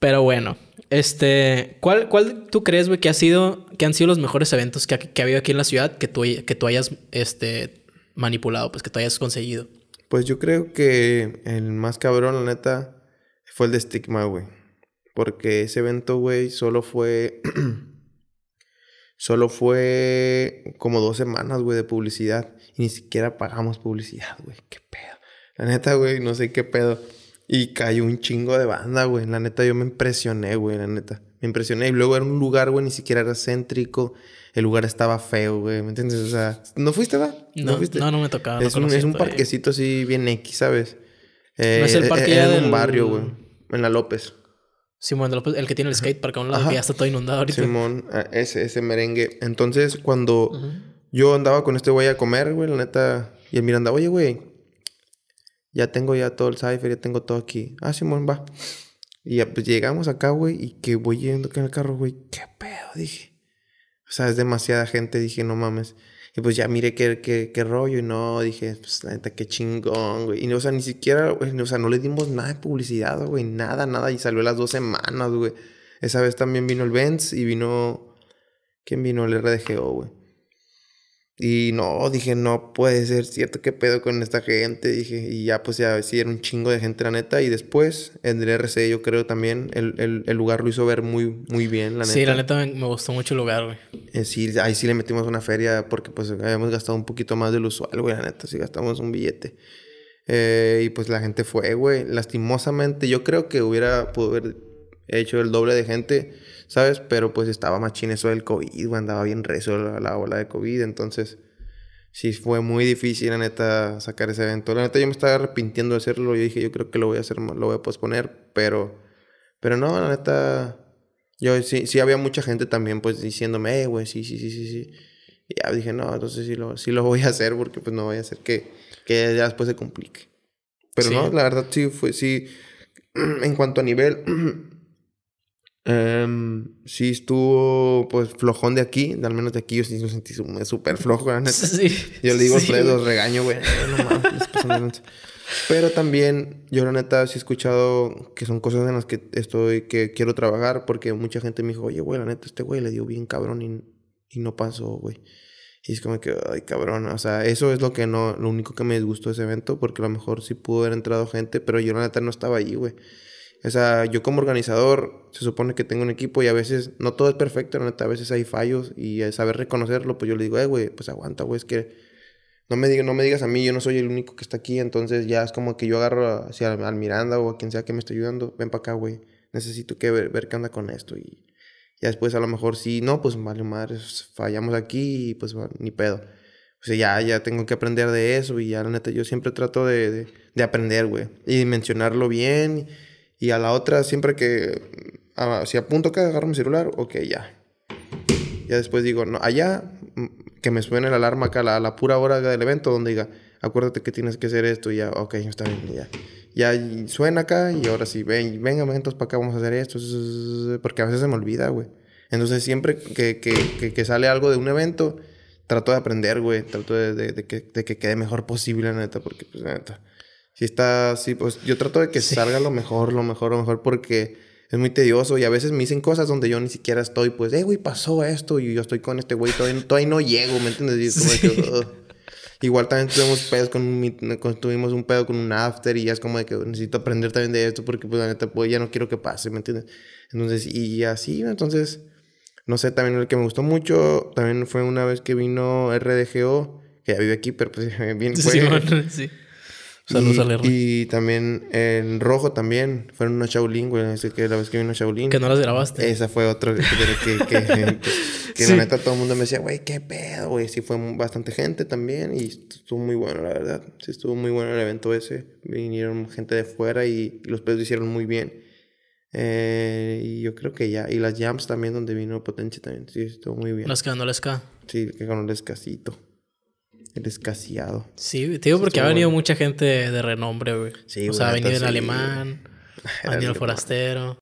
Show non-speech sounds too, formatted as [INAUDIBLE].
Pero bueno, este, ¿cuál, cuál tú crees, güey, que ha sido, han sido los mejores eventos que ha, habido aquí en la ciudad que tú, que tú hayas, este, manipulado, pues que tú hayas conseguido? Pues yo creo que el más cabrón, la neta, fue el de Stigma, güey. Porque ese evento, güey, solo fue... [CLEARS THROAT] solo fue como dos semanas, güey, de publicidad. Y ni siquiera pagamos publicidad, güey. ¿Qué pedo? La neta, güey, no sé qué pedo. Y cayó un chingo de banda, güey. La neta, yo me impresioné, güey, la neta. Me impresioné. Y luego era un lugar, güey, ni siquiera era céntrico. El lugar estaba feo, güey. ¿Me entiendes? O sea, ¿no fuiste, va? ¿No, no, no, me tocaba. Es, un, es un parquecito así bien X, ¿sabes? no es el eh, parque en un barrio, güey. En la López. Simón la López, el que tiene el skatepark a un lado ya está todo inundado ahorita. Simón, ah, ese, ese merengue. Entonces, cuando yo andaba con este güey a comer, güey, la neta... Y él Miranda, oye, güey, ya tengo ya todo el cipher, ya tengo todo aquí. Ah, Simón, va. Y ya, pues llegamos acá, güey, y que voy yendo aquí en el carro, güey, qué pedo, dije. O sea, es demasiada gente, dije, no mames. Y pues ya miré qué, qué, qué rollo, y no, dije, pues la neta, qué chingón, güey. Y o sea, ni siquiera, o sea, no le dimos nada de publicidad, güey, nada, nada, y salió las dos semanas, güey. Esa vez también vino el Benz y vino. ¿Quién vino? El RDGO, güey. Y no, dije, no puede ser cierto, que pedo con esta gente, dije. Y ya, pues ya, sí, era un chingo de gente, la neta. Y después, en el RC, yo creo también, el, lugar lo hizo ver muy, muy bien, la neta. Sí, la neta me, gustó mucho el lugar, güey. Eh, sí, ahí sí le metimos una feria porque, pues, habíamos gastado un poquito más del usual, güey, la neta. Sí, gastamos un billete. Eh, y pues la gente fue, güey. Lastimosamente, yo creo que hubiera podido haber hecho el doble de gente ¿sabes? Pero pues estaba machín eso del COVID, güey, andaba bien rezo la, la ola de COVID, entonces sí fue muy difícil, la neta, sacar ese evento. La neta, yo me estaba arrepintiendo de hacerlo. Yo dije, yo creo que lo voy a hacer, lo voy a posponer, pero, pero no, la neta. Yo sí, sí había mucha gente también, pues diciéndome, Eh, güey, sí, sí, sí, sí, sí. Y ya dije, no, entonces sí lo, sí lo voy a hacer porque, pues, no voy a hacer que, que ya después se complique. Pero no, la verdad, sí, fue, sí. [CLEARS THROAT] En cuanto a nivel. [CLEARS THROAT] Um, sí, estuvo pues flojón de aquí, al menos de aquí yo sí me sentí súper flojo, [LAUGHS] yo le digo sí. regaño, güey. [LAUGHS] Pero también yo la neta sí he escuchado que son cosas en las que estoy, que quiero trabajar, porque mucha gente me dijo, oye, güey, la neta, este güey le dio bien cabrón y, no pasó, güey. Y es como que, ay, cabrón, o sea, eso es lo que no, lo único que me disgustó de ese evento, porque a lo mejor sí pudo haber entrado gente, pero yo la neta no estaba allí, güey. O sea, yo como organizador se supone que tengo un equipo y a veces no todo es perfecto, la neta a veces hay fallos y al saber reconocerlo, pues yo le digo, eh, güey, pues aguanta, güey, es que no me, diga, no me digas a mí, yo no soy el único que está aquí, entonces ya es como que yo agarro hacia al Miranda o a quien sea que me esté ayudando, ven para acá, güey, necesito que ver, qué anda con esto y ya después a lo mejor sí, no, pues vale madre, fallamos aquí y pues ni pedo. O sea, ya, ya tengo que aprender de eso y ya la neta, yo siempre trato de, de, aprender, güey, y mencionarlo bien. Y, y a la otra, siempre que. Ah, si apunto que agarro mi celular, ok, ya. Ya después digo, no, allá, mm, que me suene la alarma acá, la, la pura hora del evento, donde diga, acuérdate que tienes que hacer esto, y ya, ok, está bien, ya ya suena acá y ahora sí, ven, venga, entonces para acá vamos a hacer esto, porque a veces se me olvida, güey. Entonces siempre que, que, sale algo de un evento, trato de aprender, güey, trato de, de, que, quede mejor posible, la neta, porque pues neta, si está, así pues yo trato de que salga lo mejor, lo mejor, lo mejor, porque es muy tedioso y a veces me dicen cosas donde yo ni siquiera estoy, pues, eh, güey, pasó esto y yo estoy con este güey, todavía, todavía no llego, ¿me entiendes? Igual también tuvimos pedos con un, tuvimos un pedo con un after y ya es como de que necesito aprender también de esto porque pues la neta pues ya no quiero que pase, ¿me entiendes? Entonces, y así, entonces, no sé, también el que me gustó mucho, también fue una vez que vino RDGO, que ya vive aquí, pero pues bien, [LAUGHS] sí, bueno, [LAUGHS] sí. Saludos y, al Y también en rojo también. Fueron unos Shaolin, güey. Así que la vez que vino Shaolin. Que no las grabaste. Esa fue otra que, [LAUGHS] que, la neta todo el mundo me decía, güey, qué pedo, güey. Sí fue bastante gente también. Y estuvo muy bueno, la verdad. Sí estuvo muy bueno el evento ese. Vinieron gente de fuera y, los pedos hicieron muy bien. Eh, y yo creo que ya. Y las jams también, donde vino Potencia también. Sí, estuvo muy bien. Las que ganó la SK. Sí, que ganó el escasito escaseado. Sí, te digo porque ha venido mucha gente de renombre, güey. o sea, [LAUGHS] ha venido el alemán, ha venido el forastero.